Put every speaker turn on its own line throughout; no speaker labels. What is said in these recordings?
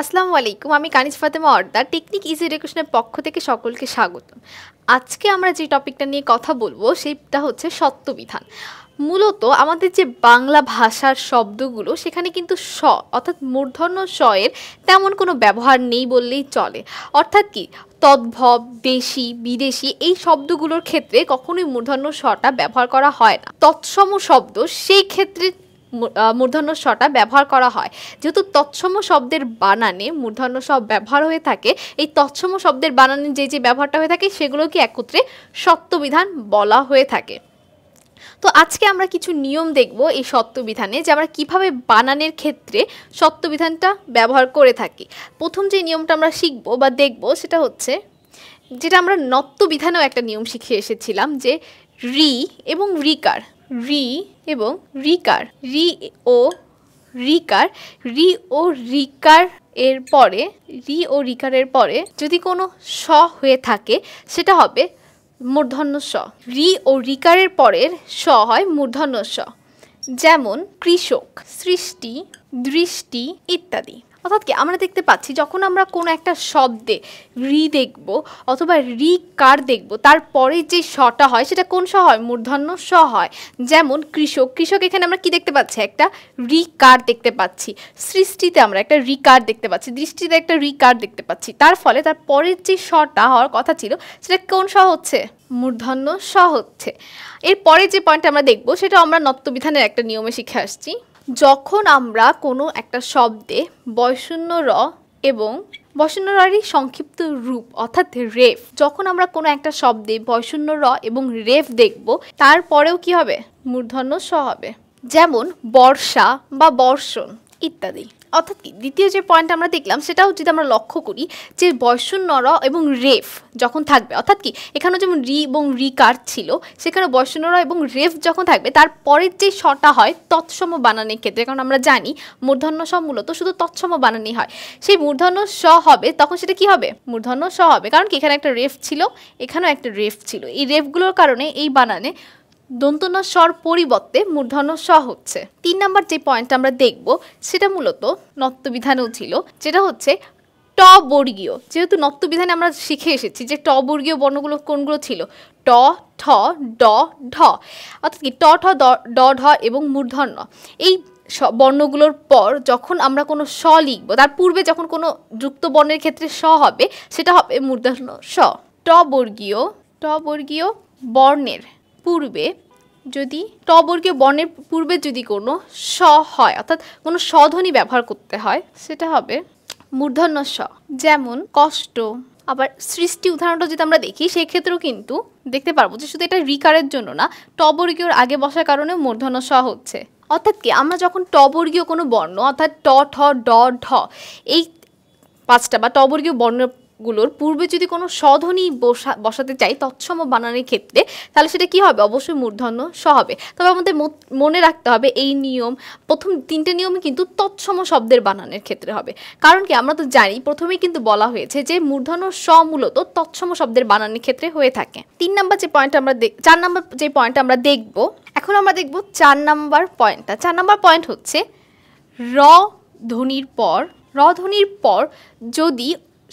আসসালামু আলাইকুম আমি কানিজ ফাতেমা অর্দা টেকনিক ইজি এডুকেশনের পক্ষ থেকে সকলকে স্বাগত আজকে আমরা যে টপিকটা নিয়ে কথা বলবো সেটা হচ্ছে সত্যবিধান মূলত আমাদের যে বাংলা ভাষার শব্দগুলো সেখানে কিন্তু স অর্থাৎ মূর্ধন্য স এর তেমন কোনো ব্যবহার নেই বললেই চলে অর্থাৎ কি তদ্ভব দেশি বিদেশি এই শব্দগুলোর ক্ষেত্রে কখনোই মূর্ধন্য স্বটা ব্যবহার করা হয় না তৎসম শব্দ সেই ক্ষেত্রে মূর্ধন্য শটা ব্যবহার করা হয় যেহেতু তৎসম শব্দের বানানে মূর্ধন্য স ব্যবহার হয়ে থাকে এই তৎসম শব্দের বানানে যে যে ব্যবহারটা হয়ে থাকে সেগুলোকে একত্রে সত্যবিধান বলা হয়ে থাকে তো আজকে আমরা কিছু নিয়ম দেখব এই সত্যবিধানে যে আমরা কীভাবে বানানের ক্ষেত্রে সত্যবিধানটা ব্যবহার করে থাকি প্রথম যে নিয়মটা আমরা শিখব বা দেখব সেটা হচ্ছে যেটা আমরা নত্ববিধানেও একটা নিয়ম শিখে এসেছিলাম যে রি এবং রিকার রি এবং রিকার রি ও রিকার রি ও রিকার এর পরে রি ও রিকারের পরে যদি কোনো স হয়ে থাকে সেটা হবে মূর্ধন্য স রি ও রিকারের পরের স হয় মূর্ধন্য স যেমন কৃষক সৃষ্টি দৃষ্টি ইত্যাদি অর্থাৎ কি আমরা দেখতে পাচ্ছি যখন আমরা কোনো একটা শব্দে রি দেখব অথবা রি কার দেখব তারপরে যে শটা হয় সেটা কোন শ হয় মূর্ধন্য শ হয় যেমন কৃষক কৃষক এখানে আমরা কি দেখতে পাচ্ছি একটা রি কার দেখতে পাচ্ছি সৃষ্টিতে আমরা একটা রি কার দেখতে পাচ্ছি দৃষ্টিতে একটা রি কার দেখতে পাচ্ছি তার ফলে তার পরের যে শটা হওয়ার কথা ছিল সেটা কোন শ হচ্ছে মূর্ধন্য স হচ্ছে এরপরে যে পয়েন্ট আমরা দেখব সেটা আমরা নত্যবিধানের একটা নিয়মে শিখে আসছি যখন আমরা কোনো একটা শব্দে বৈষণ্য র এবং বৈষণ্য রারই সংক্ষিপ্ত রূপ অর্থাৎ রেফ যখন আমরা কোনো একটা শব্দে বৈষণ্য র এবং রেফ দেখব তারপরেও কি হবে মূর্ধন্য স হবে যেমন বর্ষা বা বর্ষণ ইত্যাদি অর্থাৎ দ্বিতীয় যে পয়েন্ট আমরা দেখলাম সেটাও যদি আমরা লক্ষ্য করি যে বয়সন্নর এবং রেফ যখন থাকবে অর্থাৎ কি এখানে যেমন রি এবং রিকার ছিল সেখানে বয়সন্নর এবং রেফ যখন থাকবে তারপরের যে শটা হয় তৎসম বানানের ক্ষেত্রে কারণ আমরা জানি মূর্ধন্য স মূলত শুধু তৎসম বানানি হয় সেই মূর্ধন্য স হবে তখন সেটা কি হবে মূর্ধন্য স হবে কারণ কি এখানে একটা রেফ ছিল এখানেও একটা রেফ ছিল এই রেফগুলোর কারণে এই বানানে দন্তন্য স্বর পরিবর্তে মূর্ধন্য স হচ্ছে তিন নম্বর যে পয়েন্টটা আমরা দেখব সেটা মূলত নত্যবিধানেও ছিল যেটা হচ্ছে ট বর্গীয় যেহেতু নত্যবিধানে আমরা শিখে এসেছি যে ট বর্গীয় বর্ণগুলো কোনগুলো ছিল ট ঠ ড ঢ অর্থাৎ কি ট ঠ ড ঢ এবং মূর্ধন্য এই বর্ণগুলোর পর যখন আমরা কোনো স লিখব তার পূর্বে যখন কোনো যুক্ত বর্ণের ক্ষেত্রে স হবে সেটা হবে মূর্ধন্য স ট বর্গীয় ট বর্গীয় বর্ণের পূর্বে যদি টবরকে বর্ণের পূর্বে যদি কোনো স হয় অর্থাৎ কোনো স্বধ্বনি ব্যবহার করতে হয় সেটা হবে মূর্ধন্য স যেমন কষ্ট আবার সৃষ্টি উদাহরণটা যদি আমরা দেখি সেক্ষেত্রেও কিন্তু দেখতে পারবো যে শুধু এটা রিকারের জন্য না টবর্গীয় আগে বসার কারণে মূর্ধন্য স হচ্ছে অর্থাৎ কি আমরা যখন টবর্গীয় কোনো বর্ণ অর্থাৎ ট ঠ ড ঢ এই পাঁচটা বা টবর্গীয় বর্ণ গুলোর পূর্বে যদি কোনো স্বধ্বনি বসাতে চাই তৎসম বানানের ক্ষেত্রে তাহলে সেটা কি হবে অবশ্যই মূর্ধন্য স হবে তবে আমাদের মনে রাখতে হবে এই নিয়ম প্রথম তিনটে নিয়মই কিন্তু তৎসম শব্দের বানানের ক্ষেত্রে হবে কারণ কি আমরা তো জানি প্রথমেই কিন্তু বলা হয়েছে যে মূর্ধন্য স মূলত তৎসম শব্দের বানানের ক্ষেত্রে হয়ে থাকে তিন নাম্বার যে পয়েন্ট আমরা চার নাম্বার যে পয়েন্ট আমরা দেখব এখন আমরা দেখব চার নাম্বার পয়েন্টটা চার নাম্বার পয়েন্ট হচ্ছে র ধ্বনির পর র ধ্বনির পর যদি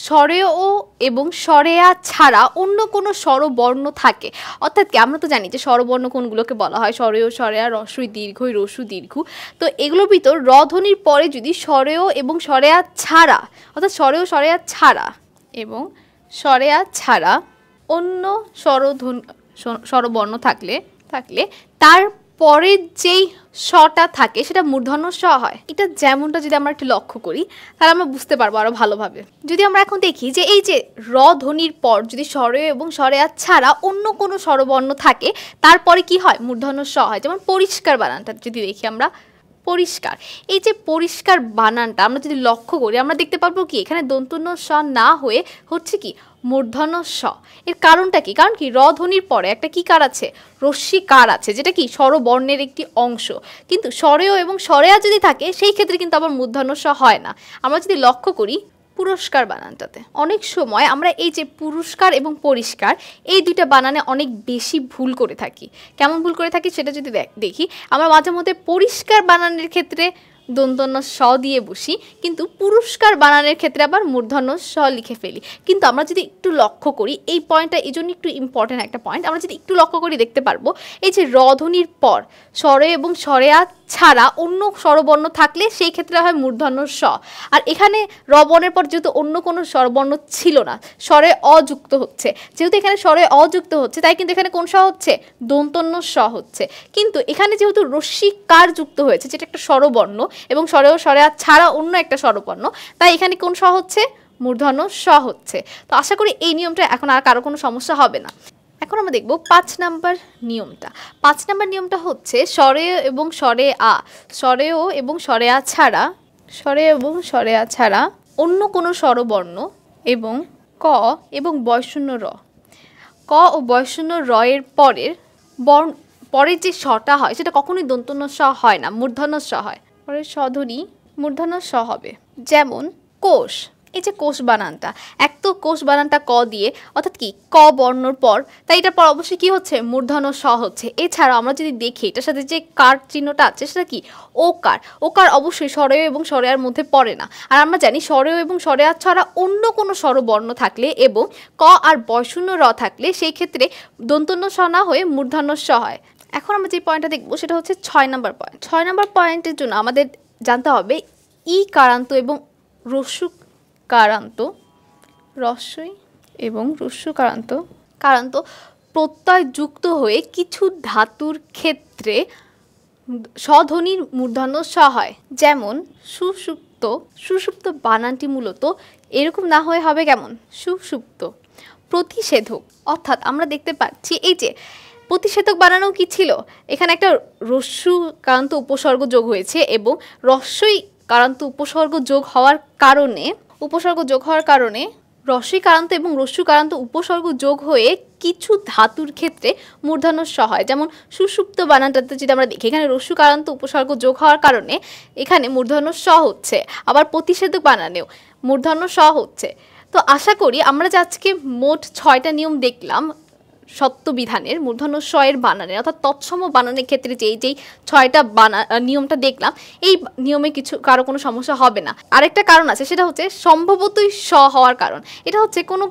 স্বরেও এবং স্বরেয়া ছাড়া অন্য কোনো স্বরবর্ণ থাকে অর্থাৎ কি আমরা তো জানি যে স্বরবর্ণ কোনগুলোকে বলা হয় স্বরেও স্বরেয়া রসই দীর্ঘ রসু দীর্ঘ তো এগুলোর ভিতর রধনির পরে যদি স্বরেও এবং স্বরেয়া ছাড়া অর্থাৎ স্বরেও স্বরেয়া ছাড়া এবং স্বরেয়া ছাড়া অন্য স্বরধন স্বরবর্ণ থাকলে থাকলে তার পরের যেই শটা থাকে সেটা মূর্ধন্য স হয় এটা যেমনটা যদি আমরা একটু লক্ষ্য করি তাহলে আমরা বুঝতে পারবো আরও ভালোভাবে যদি আমরা এখন দেখি যে এই যে র ধ্বনির পর যদি স্বরে এবং স্বরে আর ছাড়া অন্য কোনো স্বরবর্ণ থাকে তারপরে কি হয় মূর্ধন্য স হয় যেমন পরিষ্কার বানানটা যদি দেখি আমরা পরিষ্কার এই যে পরিষ্কার বানানটা আমরা যদি লক্ষ্য করি আমরা দেখতে পারবো কি এখানে দন্তুন্য স না হয়ে হচ্ছে কি মূর্ধন্য স এর কারণটা কি কারণ কি রধ্বনির পরে একটা কি কার আছে রশ্মি কার আছে যেটা কি স্বরবর্ণের একটি অংশ কিন্তু স্বরেও এবং স্বরেয়া যদি থাকে সেই ক্ষেত্রে কিন্তু আবার মূর্ধন্য স হয় না আমরা যদি লক্ষ্য করি পুরস্কার বানানটাতে অনেক সময় আমরা এই যে পুরস্কার এবং পরিষ্কার এই দুইটা বানানে অনেক বেশি ভুল করে থাকি কেমন ভুল করে থাকি সেটা যদি দেখি আমরা মাঝে মধ্যে পরিষ্কার বানানের ক্ষেত্রে দন্তন্য স দিয়ে বসি কিন্তু পুরস্কার বানানোর ক্ষেত্রে আবার মূর্ধন্য স লিখে ফেলি কিন্তু আমরা যদি একটু লক্ষ্য করি এই পয়েন্টটা এই জন্য একটু ইম্পর্ট্যান্ট একটা পয়েন্ট আমরা যদি একটু লক্ষ্য করি দেখতে পারবো এই যে রধনির পর স্বরে এবং স্বরেয়া ছাড়া অন্য স্বরবর্ণ থাকলে সেই ক্ষেত্রে হয় মূর্ধন্য স আর এখানে রবণের পর যেহেতু অন্য কোনো স্বরবর্ণ ছিল না স্বরে অযুক্ত হচ্ছে যেহেতু এখানে স্বরে অযুক্ত হচ্ছে তাই কিন্তু এখানে কোন স হচ্ছে দন্তন্য স হচ্ছে কিন্তু এখানে যেহেতু রশ্মিকার যুক্ত হয়েছে যেটা একটা স্বরবর্ণ এবং স্বরে স্বরেয়া ছাড়া অন্য একটা স্বরপর্ণ তাই এখানে কোন স হচ্ছে মূর্ধন্য স হচ্ছে তো আশা করি এই নিয়মটা এখন আর কারো কোনো সমস্যা হবে না এখন আমরা দেখব পাঁচ নাম্বার নিয়মটা পাঁচ নাম্বার নিয়মটা হচ্ছে স্বরে এবং স্বরে আ স্বরেও এবং স্বরে আ ছাড়া স্বরে এবং স্বরে আ ছাড়া অন্য কোনো স্বরবর্ণ এবং ক এবং বয়শূন্য র ক ও বয়শূন্য র এর পরের বর্ণ পরের যে স্বটা হয় সেটা কখনোই দন্তন্য স হয় না মূর্ধন্য স হয় পরে সধনী মূর্ধন্য স হবে যেমন কোষ এই যে কোষ বানানটা এক তো কোষ বানানটা ক দিয়ে অর্থাৎ কি ক বর্ণর পর তাই এটার পর অবশ্যই কী হচ্ছে মূর্ধন্য স হচ্ছে এছাড়াও আমরা যদি দেখি এটার সাথে যে কার চিহ্নটা আছে সেটা কি ও কার ও কার অবশ্যই স্বরেয় এবং স্বরেয়ার মধ্যে পড়ে না আর আমরা জানি স্বরেয় এবং স্বরেয়ার ছাড়া অন্য কোনো স্বরবর্ণ থাকলে এবং ক আর বয়শূন্য র থাকলে সেই ক্ষেত্রে দন্তন্য স না হয়ে মূর্ধন্য স হয় এখন আমরা যে পয়েন্টটা দেখবো সেটা হচ্ছে ছয় নম্বর পয়েন্ট ছয় নম্বর পয়েন্টের জন্য আমাদের জানতে হবে ই কারান্ত এবং রস্যু কারান্ত রস্যই এবং রস্যু কারান্ত কারান্ত প্রত্যয় যুক্ত হয়ে কিছু ধাতুর ক্ষেত্রে স্বধ্বনির মূর্ধন্য স হয় যেমন সুসুপ্ত সুসুপ্ত বানানটি মূলত এরকম না হয়ে হবে কেমন সুসুপ্ত প্রতিষেধক অর্থাৎ আমরা দেখতে পাচ্ছি এই যে প্রতিষেধক বানানো কি ছিল এখানে একটা রস্যু কারান্ত উপসর্গ যোগ হয়েছে এবং রস্যই কারান্ত উপসর্গ যোগ হওয়ার কারণে উপসর্গ যোগ হওয়ার কারণে রসিকারান্ত এবং রস্যুকারান্ত উপসর্গ যোগ হয়ে কিছু ধাতুর ক্ষেত্রে স হয় যেমন সুসুপ্ত বানানটাতে যদি আমরা দেখি এখানে রস্যুকারান্ত উপসর্গ যোগ হওয়ার কারণে এখানে স হচ্ছে আবার প্রতিষেধক বানানেও স হচ্ছে তো আশা করি আমরা যে আজকে মোট ছয়টা নিয়ম দেখলাম সত্যবিধানের মূর্ধন্য শয়ের বানানে অর্থাৎ তৎসম বানানের ক্ষেত্রে যেই যেই ছয়টা বানা নিয়মটা দেখলাম এই নিয়মে কিছু কারো কোনো সমস্যা হবে না আরেকটা কারণ আছে সেটা হচ্ছে সম্ভবতই স হওয়ার কারণ এটা হচ্ছে কোনো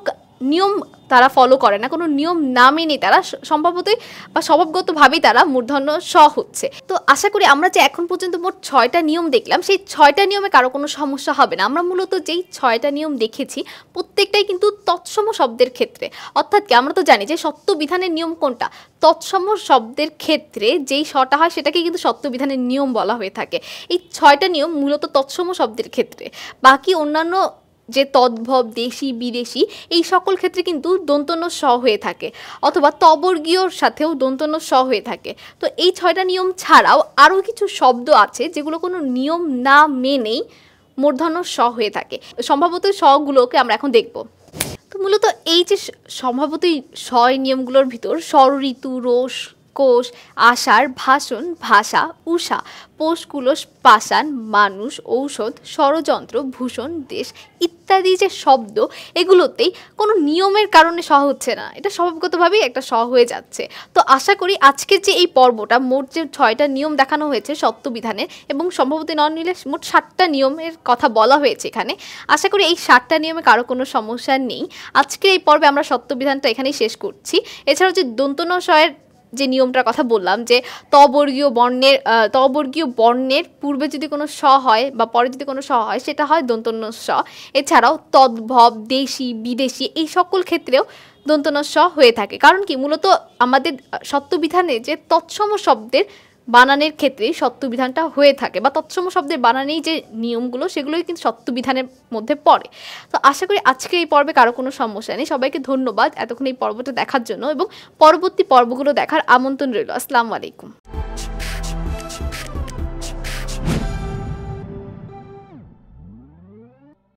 নিয়ম তারা ফলো করে না কোনো নিয়ম না মেনে তারা সম্ভবতই বা স্বভাবগতভাবেই তারা মূর্ধন্য স হচ্ছে তো আশা করি আমরা যে এখন পর্যন্ত মোট ছয়টা নিয়ম দেখলাম সেই ছয়টা নিয়মে কারো কোনো সমস্যা হবে না আমরা মূলত যেই ছয়টা নিয়ম দেখেছি প্রত্যেকটাই কিন্তু তৎসম শব্দের ক্ষেত্রে অর্থাৎ কি আমরা তো জানি যে সত্যবিধানের নিয়ম কোনটা তৎসম শব্দের ক্ষেত্রে যেই শটা হয় সেটাকে কিন্তু সত্যবিধানের নিয়ম বলা হয়ে থাকে এই ছয়টা নিয়ম মূলত তৎসম শব্দের ক্ষেত্রে বাকি অন্যান্য যে তদ্ভব দেশি বিদেশি এই সকল ক্ষেত্রে কিন্তু দন্তন্য স হয়ে থাকে অথবা তবর্গীয়র সাথেও দন্তন্য স হয়ে থাকে তো এই ছয়টা নিয়ম ছাড়াও আরও কিছু শব্দ আছে যেগুলো কোনো নিয়ম না মেনেই মূর্ধন্য স হয়ে থাকে সম্ভবত সগুলোকে আমরা এখন দেখব তো মূলত এই যে সম্ভবত এই নিয়মগুলোর ভিতর স্বর ঋতু রোষ কোষ আষাঢ় ভাষণ ভাষা উষা পোষকুলস পাষাণ মানুষ ঔষধ ষড়যন্ত্র ভূষণ দেশ ইত্যাদি যে শব্দ এগুলোতেই কোনো নিয়মের কারণে সহ হচ্ছে না এটা স্বভাবগতভাবেই একটা স হয়ে যাচ্ছে তো আশা করি আজকের যে এই পর্বটা মোট যে ছয়টা নিয়ম দেখানো হয়েছে সত্যবিধানে এবং সম্ভবত নন নিলে মোট ষাটটা নিয়মের কথা বলা হয়েছে এখানে আশা করি এই ষাটটা নিয়মে কারো কোনো সমস্যা নেই আজকের এই পর্বে আমরা সত্যবিধানটা এখানেই শেষ করছি এছাড়াও যে দন্তনশয়ের যে নিয়মটার কথা বললাম যে তবর্গীয় বর্ণের তবর্গীয় বর্ণের পূর্বে যদি কোনো স হয় বা পরে যদি কোনো স হয় সেটা হয় দন্তন্য স এছাড়াও তদ্ভব দেশি বিদেশি এই সকল ক্ষেত্রেও দন্তন্য স হয়ে থাকে কারণ কি মূলত আমাদের সত্যবিধানে যে তৎসম শব্দের বানানের ক্ষেত্রে সত্যবিধানটা হয়ে থাকে বা তৎসম শব্দের বানানেই যে নিয়মগুলো সেগুলোই কিন্তু সত্যবিধানের মধ্যে পড়ে তো আশা করি আজকে এই পর্বে কারো কোনো সমস্যা নেই সবাইকে ধন্যবাদ এতক্ষণ এই পর্বটা দেখার জন্য এবং পরবর্তী পর্বগুলো দেখার আমন্ত্রণ রইল আসসালামু আলাইকুম